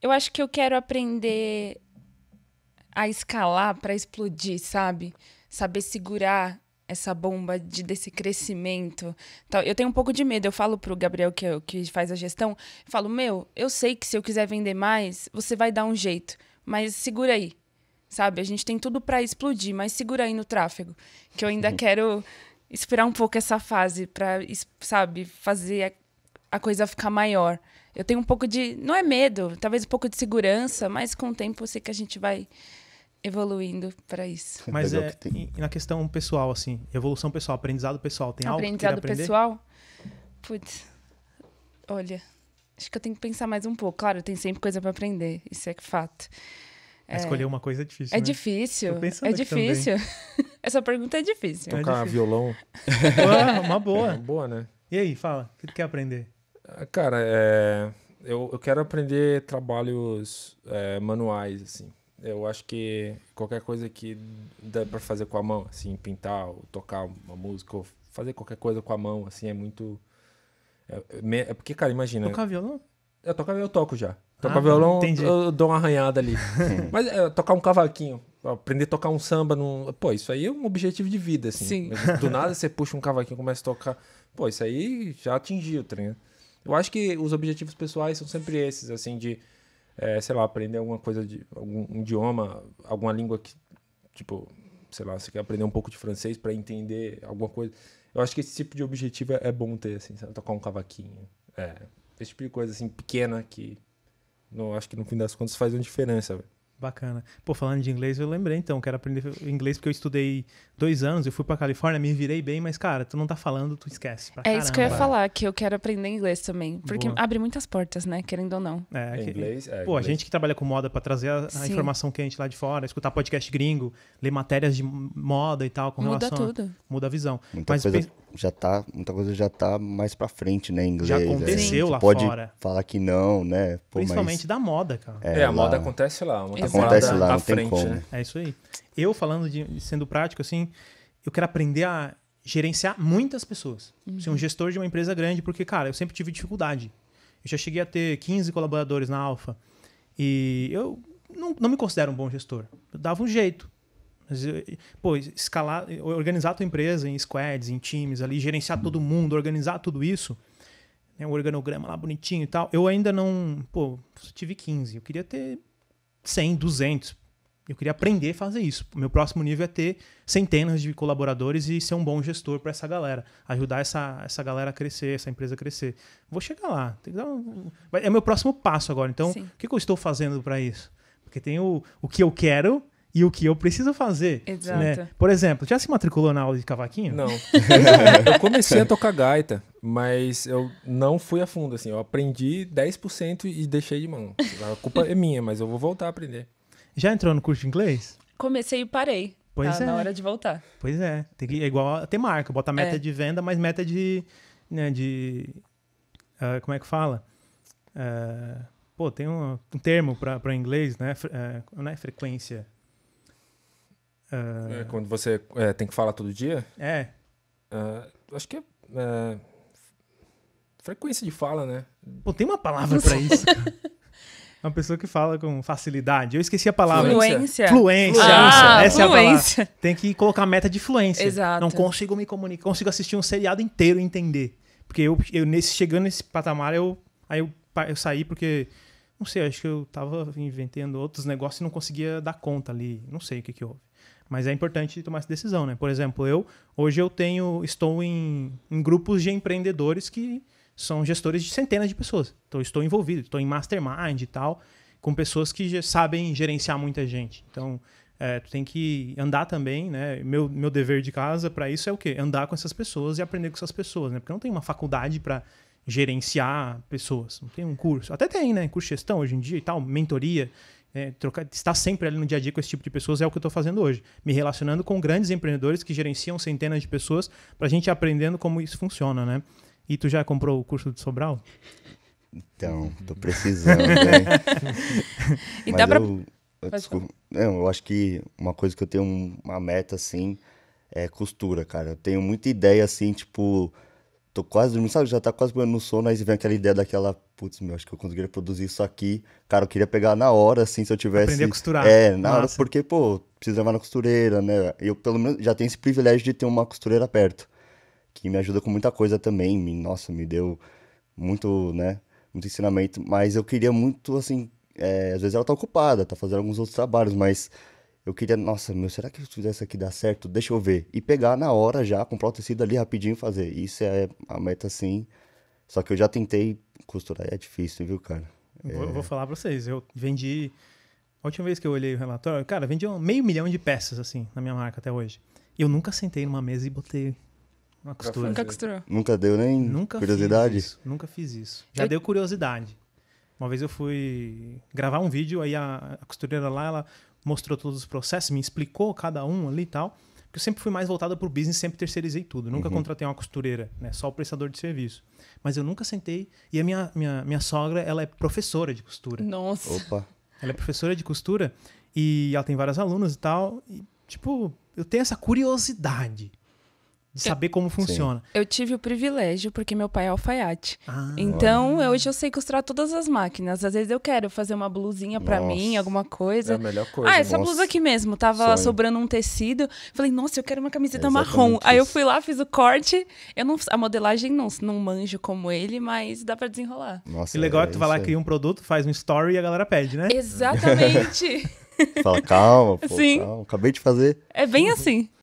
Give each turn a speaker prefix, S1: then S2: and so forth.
S1: Eu acho que eu quero aprender a escalar para explodir, sabe? Saber segurar essa bomba de, desse crescimento. Então, eu tenho um pouco de medo. Eu falo pro Gabriel, que, é que faz a gestão, falo, meu, eu sei que se eu quiser vender mais, você vai dar um jeito. Mas segura aí. Sabe? A gente tem tudo para explodir, mas segura aí no tráfego. Que eu ainda quero esperar um pouco essa fase para, sabe, fazer a, a coisa ficar maior eu tenho um pouco de. Não é medo, talvez um pouco de segurança, mas com o tempo eu sei que a gente vai evoluindo para isso. Mas
S2: é, e, na questão pessoal, assim, evolução pessoal, aprendizado pessoal, tem aprendizado algo que Aprendizado
S1: pessoal? Putz, olha, acho que eu tenho que pensar mais um pouco. Claro, tem sempre coisa para aprender, isso é fato. É, escolher uma coisa é difícil. É né? difícil. É difícil. Essa pergunta é difícil. É Tocar é difícil. violão. Ué, uma
S3: boa. É uma boa, né? E
S2: aí, fala, o que tu quer aprender?
S3: Ah, cara, é, eu, eu quero aprender trabalhos é, manuais, assim. Eu acho que qualquer coisa que dá para fazer com a mão, assim, pintar, ou tocar uma música, ou fazer qualquer coisa com a mão, assim, é muito. É, é porque, cara, imagina. Tocar violão? Eu toco, eu toco já. Tocar ah, violão, entendi. eu, dou uma arranhada ali. Mas é, tocar um cavaquinho, aprender a tocar um samba, num... pô, isso aí é um objetivo de vida, assim. Sim. Mas, do nada você puxa um cavaquinho e começa a tocar. Pô, isso aí já atingiu tá o treino. Eu acho que os objetivos pessoais são sempre esses, assim, de, é, sei lá, aprender alguma coisa, de algum um idioma, alguma língua que, tipo, sei lá, você quer aprender um pouco de francês para entender alguma coisa. Eu acho que esse tipo de objetivo é, é, bom ter, assim, sabe? tocar um cavaquinho. É, esse tipo de coisa, assim, pequena que não, acho que no fim das contas faz uma diferença, velho.
S2: Bacana. Pô, falando de inglês, eu lembrei então, quero aprender inglês porque eu estudei dois anos, eu fui pra Califórnia, me virei bem, mas cara, tu não tá falando, tu esquece. é caramba. isso que eu ia
S1: falar, que eu quero aprender inglês também. Porque Boa. abre muitas portas, né? Querendo ou não.
S2: É, é que, inglês, é, Pô, inglês. a gente que trabalha com moda pra trazer a, a informação quente lá de fora, escutar podcast gringo, ler matérias de moda e tal, com muda relação. Muda tudo. A, muda a visão. Muita mas coisa
S4: já tá, muita coisa já tá mais pra frente, né? Inglês. Já é. aconteceu é. lá pode fora. Falar que não, né? Pô, Principalmente mas... da moda, cara. É, é a lá... moda acontece lá. Uma é, Acontece lá, não frente, tem como. Né?
S2: É isso aí. Eu, falando de sendo prático, assim, eu quero aprender a gerenciar muitas pessoas. Uhum. Ser um uhum. gestor de uma empresa grande, porque, cara, eu sempre tive dificuldade. Eu já cheguei a ter 15 colaboradores na Alfa. E eu não, não me considero um bom gestor. Eu dava um jeito. Mas, pô, escalar, organizar a tua empresa em squads, em times ali, gerenciar todo mundo, organizar tudo isso, né, um organograma lá bonitinho e tal. Eu ainda não, pô, tive 15, eu queria ter 100, 200. Eu queria aprender a fazer isso. Meu próximo nível é ter centenas de colaboradores e ser um bom gestor para essa galera. Ajudar essa, essa galera a crescer, essa empresa a crescer. Vou chegar lá. Um... É meu próximo passo agora. Então, Sim. o que, que eu estou fazendo para isso? Porque tem o, o que eu quero e o que eu preciso fazer. Né? Exato. Né? Por exemplo, já se matriculou na aula de cavaquinho? Não. eu comecei a
S4: tocar gaita,
S3: mas eu não fui a fundo, assim. Eu aprendi 10% e deixei de mão. A
S2: culpa é minha, mas eu vou voltar a aprender. Já entrou no curso de inglês?
S1: Comecei e parei. Pois tá, é. Na hora de voltar.
S2: Pois é. Tem que, é igual ter marca. Bota meta é. de venda, mas meta de... Né, de uh, como é que fala? Uh, pô, tem um, um termo para inglês, né? Uh, não é frequência Uh... É ah,
S3: quando você é, tem que falar todo dia? É. Uh, acho que é, é, Frequência de fala, né? Pô, tem uma palavra para isso. É
S2: uma pessoa que fala com facilidade. Eu esqueci a palavra. Fluência. Fluência. Ah, Essa fluência. é a palavra. Tem que colocar meta de fluência. Exato. Não consigo me comunicar, consigo assistir um seriado inteiro e entender. Porque eu, eu nesse, chegando nesse patamar, eu, aí eu, eu saí porque não sei, acho que eu tava inventando outros negócios e não conseguia dar conta ali. Não sei o que que houve. Mas é importante tomar essa decisão, né? Por exemplo, eu hoje eu tenho estou em, em grupos de empreendedores que são gestores de centenas de pessoas. Então estou envolvido, estou em mastermind e tal, com pessoas que sabem gerenciar muita gente. Então é, tu tem que andar também, né? Meu, meu dever de casa para isso é o quê? Andar com essas pessoas e aprender com essas pessoas, né? Porque não tem uma faculdade para gerenciar pessoas, não tem um curso. Até tem, né? Curso de gestão hoje em dia e tal, mentoria é, trocar, estar sempre ali no dia a dia com esse tipo de pessoas é o que eu estou fazendo hoje. Me relacionando com grandes empreendedores que gerenciam centenas de pessoas para a gente aprendendo como isso funciona, né? E tu já comprou o curso de Sobral?
S4: Então, tô precisando, né? e Mas dá eu, eu, desculpa, não, eu acho que uma coisa que eu tenho uma meta, assim, é costura, cara. Eu tenho muita ideia, assim, tipo tô quase dormindo, sabe? Já tá quase no sono, aí vem aquela ideia daquela, putz, meu, acho que eu conseguiria produzir isso aqui. Cara, eu queria pegar na hora, assim, se eu tivesse. Aprender a costurar. É, na Nossa. hora, porque, pô, precisa levar na costureira, né? Eu, pelo menos, já tenho esse privilégio de ter uma costureira perto, que me ajuda com muita coisa também. Me, nossa, me deu muito, né? Muito ensinamento. Mas eu queria muito, assim, é, às vezes ela tá ocupada, tá fazendo alguns outros trabalhos, mas eu queria, nossa, meu, será que se fizesse aqui dar certo? Deixa eu ver. E pegar na hora já, comprar o tecido ali rapidinho e fazer. Isso é a meta, sim. Só que eu já tentei costurar e é difícil, viu, cara?
S2: Eu vou, é. falar pra vocês. Eu vendi. A última vez que eu olhei o relatório, cara, vendi um meio milhão de peças, assim, na minha marca até hoje. E eu nunca sentei numa mesa e botei uma
S4: costura. Nunca costurou. Nunca deu nem nunca curiosidade? Fiz
S2: nunca fiz isso. Já eu... deu curiosidade. Uma vez eu fui gravar um vídeo, aí a, a costureira lá, ela mostrou todos os processos, me explicou cada um ali e tal. Porque eu sempre fui mais voltado para o business, sempre terceirizei tudo. Nunca uhum. contratei uma costureira, né? Só o prestador de serviço. Mas eu nunca sentei. E a minha, minha, minha sogra, ela é professora de costura. Nossa. Opa. Ela é professora de costura e ela tem várias alunas e tal. E, tipo, eu tenho essa curiosidade de saber como funciona. Sim.
S1: Eu tive o privilégio, porque meu pai é alfaiate. Ah, então, hoje eu sei costurar todas as máquinas. Às vezes eu quero fazer uma blusinha para mim, alguma coisa. É a melhor coisa. Ah, essa nossa. blusa aqui mesmo. Tava Sonho. sobrando um tecido. Falei, nossa, eu quero uma camiseta é marrom. Isso. Aí eu fui lá, fiz o corte. Eu não, a modelagem não, não manjo como ele, mas dá para desenrolar. Nossa,
S4: e legal é, é que tu vai lá, cria um
S2: produto, faz um story e a galera pede,
S1: né? Exatamente. Fala, calma, pô, Sim. Calma,
S4: acabei de fazer.
S1: É bem assim.